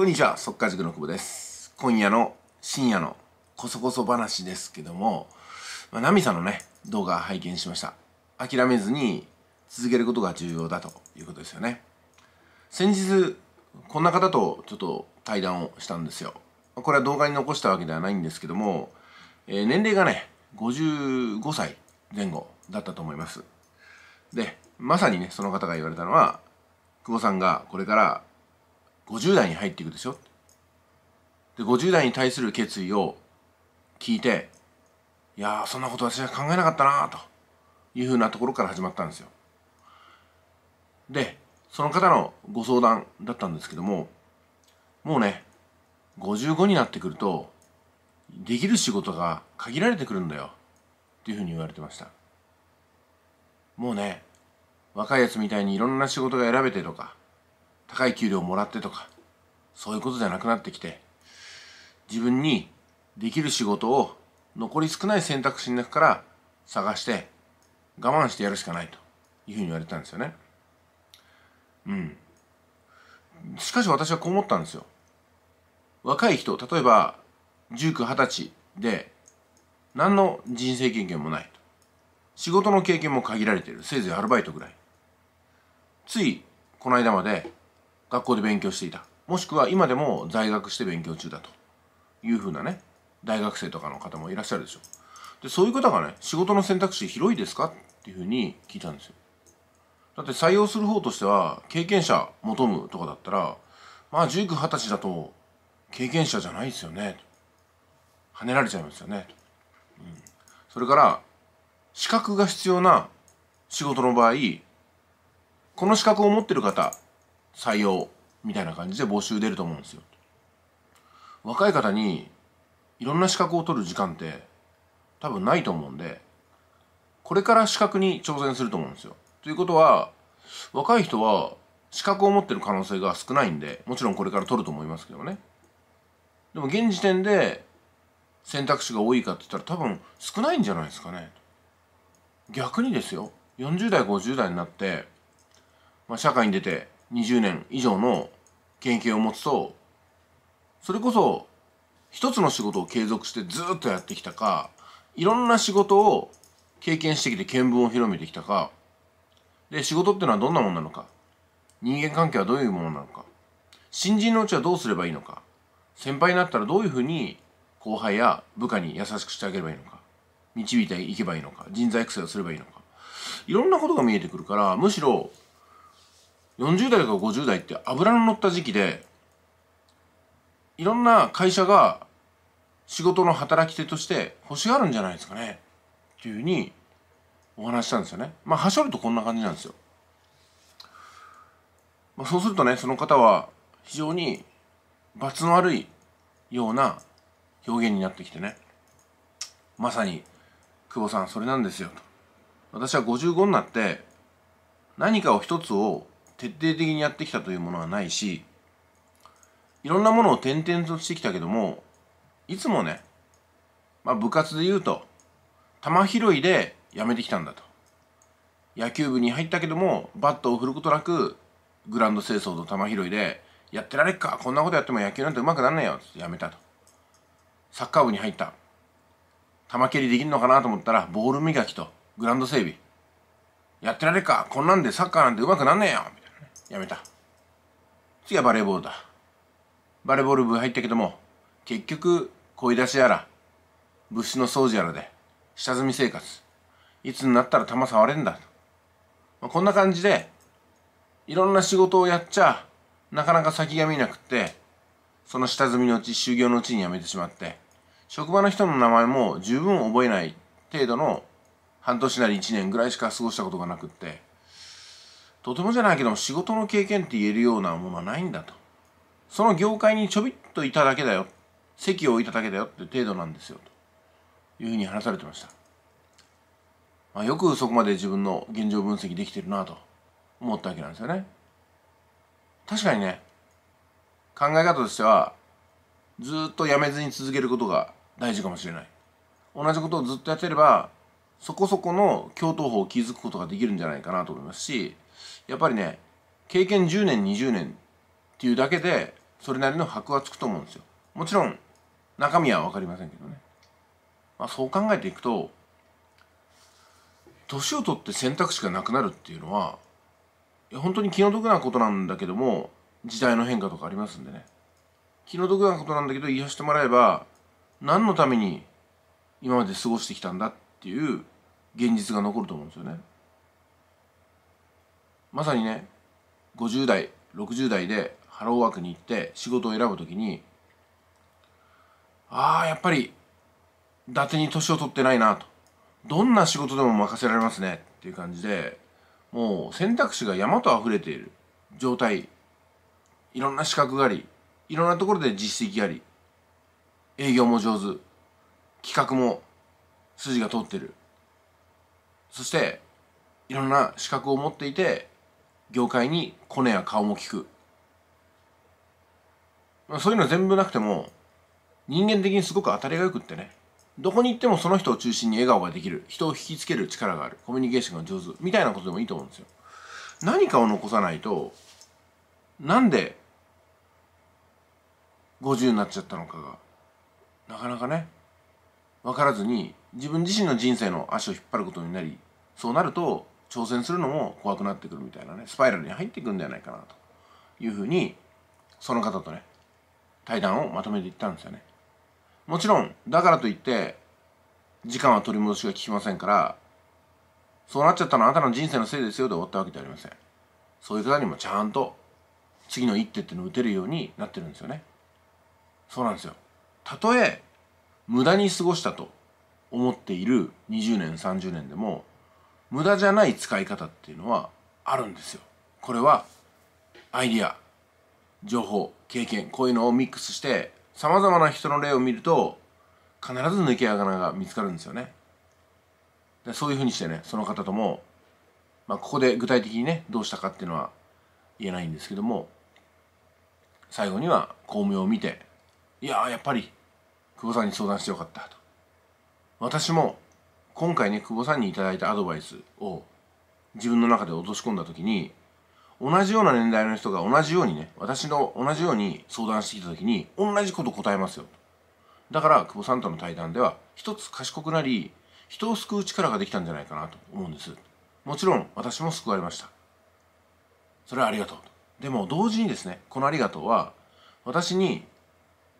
こんにちは、速稼塾の久保です。今夜の深夜のこそこそ話ですけども、まあ、ナミさんのね、動画拝見しました。諦めずに続けることが重要だということですよね。先日、こんな方とちょっと対談をしたんですよ。これは動画に残したわけではないんですけども、えー、年齢がね、55歳前後だったと思います。で、まさにね、その方が言われたのは、久保さんがこれから50代に入っていくでしょで50代に対する決意を聞いていやそんなこと私は考えなかったなというふうなところから始まったんですよでその方のご相談だったんですけどももうね55になってくるとできる仕事が限られてくるんだよっていうふうに言われてましたもうね若いやつみたいにいろんな仕事が選べてとか高い給料をもらってとかそういうことじゃなくなってきて自分にできる仕事を残り少ない選択肢の中から探して我慢してやるしかないというふうに言われたんですよね。うん。しかし私はこう思ったんですよ。若い人、例えば19、20歳で何の人生経験もないと。仕事の経験も限られている。せいぜいアルバイトぐらい。ついこの間まで学校で勉強していたもしくは今でも在学して勉強中だというふうなね大学生とかの方もいらっしゃるでしょうでそういう方がね仕事の選択肢広いですかっていうふうに聞いたんですよだって採用する方としては経験者求むとかだったらまあ19、20歳だと経験者じゃないですよね跳ねられちゃいますよね、うん、それから資格が必要な仕事の場合この資格を持ってる方採用みたいな感じで募集出ると思うんですよ。若い方にいろんな資格を取る時間って多分ないと思うんで、これから資格に挑戦すると思うんですよ。ということは、若い人は資格を持ってる可能性が少ないんで、もちろんこれから取ると思いますけどね。でも現時点で選択肢が多いかって言ったら多分少ないんじゃないですかね。逆にですよ。40代、50代になって、まあ、社会に出て20年以上の経験を持つとそれこそ一つの仕事を継続してずっとやってきたかいろんな仕事を経験してきて見聞を広めてきたかで仕事ってのはどんなものなのか人間関係はどういうものなのか新人のうちはどうすればいいのか先輩になったらどういうふうに後輩や部下に優しくしてあげればいいのか導いていけばいいのか人材育成をすればいいのかいろんなことが見えてくるからむしろ40代とか50代って油の乗った時期でいろんな会社が仕事の働き手として欲しがるんじゃないですかねっていうふうにお話したんですよね。まあ、はしょるとこんな感じなんですよ。まあ、そうするとね、その方は非常に罰の悪いような表現になってきてね、まさに、久保さん、それなんですよ、と。私は55になって、何かを一つを徹底的にやってきたというものはないしいろんなものを転々としてきたけどもいつもね、まあ、部活で言うと球拾いで辞めてきたんだと野球部に入ったけどもバットを振ることなくグラウンド清掃と球拾いでやってられっかこんなことやっても野球なんてうまくなんないよってやめたとサッカー部に入った球蹴りできるのかなと思ったらボール磨きとグラウンド整備やってられっかこんなんでサッカーなんてうまくなんねえよやめた次はバレーボールだバレーボール部入ったけども結局声出しやら物資の掃除やらで下積み生活いつになったら弾触れんだ、まあ、こんな感じでいろんな仕事をやっちゃなかなか先が見なくってその下積みのうち就業のうちに辞めてしまって職場の人の名前も十分覚えない程度の半年なり1年ぐらいしか過ごしたことがなくってとてもじゃないけども仕事の経験って言えるようなものはないんだと。その業界にちょびっといただけだよ。席を置いただけだよって程度なんですよ。というふうに話されてました。まあ、よくそこまで自分の現状分析できてるなと思ったわけなんですよね。確かにね、考え方としては、ずっと辞めずに続けることが大事かもしれない。同じことをずっとやってれば、そこそこの共闘法を築くことができるんじゃないかなと思いますし、やっぱりね経験10年20年っていうだけでそれなりの箔はつくと思うんですよもちろん中身は分かりませんけどね、まあ、そう考えていくと年を取って選択肢がなくなるっていうのは本当に気の毒なことなんだけども時代の変化とかありますんでね気の毒なことなんだけど言いさせてもらえば何のために今まで過ごしてきたんだっていう現実が残ると思うんですよね。まさにね50代60代でハローワークに行って仕事を選ぶ時にああやっぱり伊達に年を取ってないなとどんな仕事でも任せられますねっていう感じでもう選択肢が山と溢れている状態いろんな資格がありいろんなところで実績があり営業も上手企画も筋が通ってるそしていろんな資格を持っていて業界にコネや顔も聞く。そういうの全部なくても、人間的にすごく当たりがよくってね。どこに行ってもその人を中心に笑顔ができる。人を引きつける力がある。コミュニケーションが上手。みたいなことでもいいと思うんですよ。何かを残さないと、なんで50になっちゃったのかが、なかなかね、わからずに、自分自身の人生の足を引っ張ることになり、そうなると、挑戦するのも怖くなってくるみたいなねスパイラルに入っていくんじゃないかなというふうにその方とね対談をまとめていったんですよねもちろんだからといって時間は取り戻しが効きませんからそうなっちゃったのはあなたの人生のせいですよで終わったわけではありませんそういう方にもちゃんと次の一手っていうのを打てるようになってるんですよねそうなんですよたとえ無駄に過ごしたと思っている20年30年でも無駄じゃない使い方っていうのはあるんですよ。これはアイディア、情報、経験、こういうのをミックスして様々な人の例を見ると必ず抜け穴が見つかるんですよね。でそういうふうにしてね、その方とも、まあ、ここで具体的にね、どうしたかっていうのは言えないんですけども、最後には巧妙を見て、いややっぱり久保さんに相談してよかったと。私も今回ね久保さんに頂いたアドバイスを自分の中で落とし込んだ時に同じような年代の人が同じようにね私の同じように相談してきた時に同じこと答えますよだから久保さんとの対談では一つ賢くなり人を救う力ができたんじゃないかなと思うんですもちろん私も救われましたそれはありがとうでも同時にですねこのありがとうは私に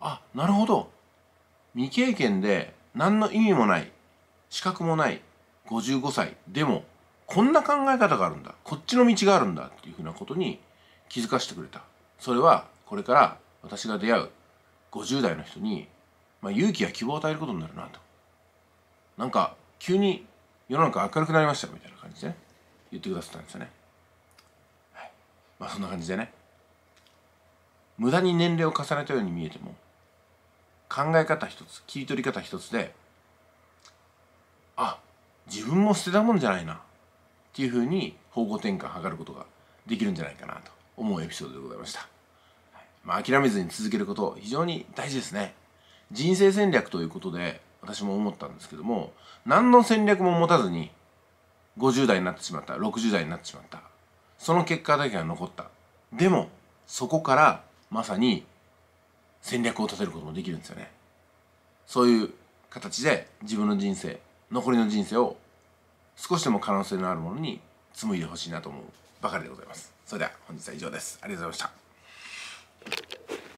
あなるほど未経験で何の意味もない資格もない55歳でもこんな考え方があるんだこっちの道があるんだっていうふうなことに気づかせてくれたそれはこれから私が出会う50代の人に、まあ、勇気や希望を与えることになるなとなんか急に世の中明るくなりましたみたいな感じでね言ってくださったんですよね、はい、まあそんな感じでね無駄に年齢を重ねたように見えても考え方一つ切り取り方一つで自分も捨てたもんじゃないなっていうふうに方向転換を図ることができるんじゃないかなと思うエピソードでございました、はい、まあ、諦めずに続けること非常に大事ですね人生戦略ということで私も思ったんですけども何の戦略も持たずに50代になってしまった60代になってしまったその結果だけが残ったでもそこからまさに戦略を立てることもできるんですよねそういう形で自分の人生残りの人生を少しでも可能性のあるものに紡いでほしいなと思うばかりでございますそれでは本日は以上ですありがとうございました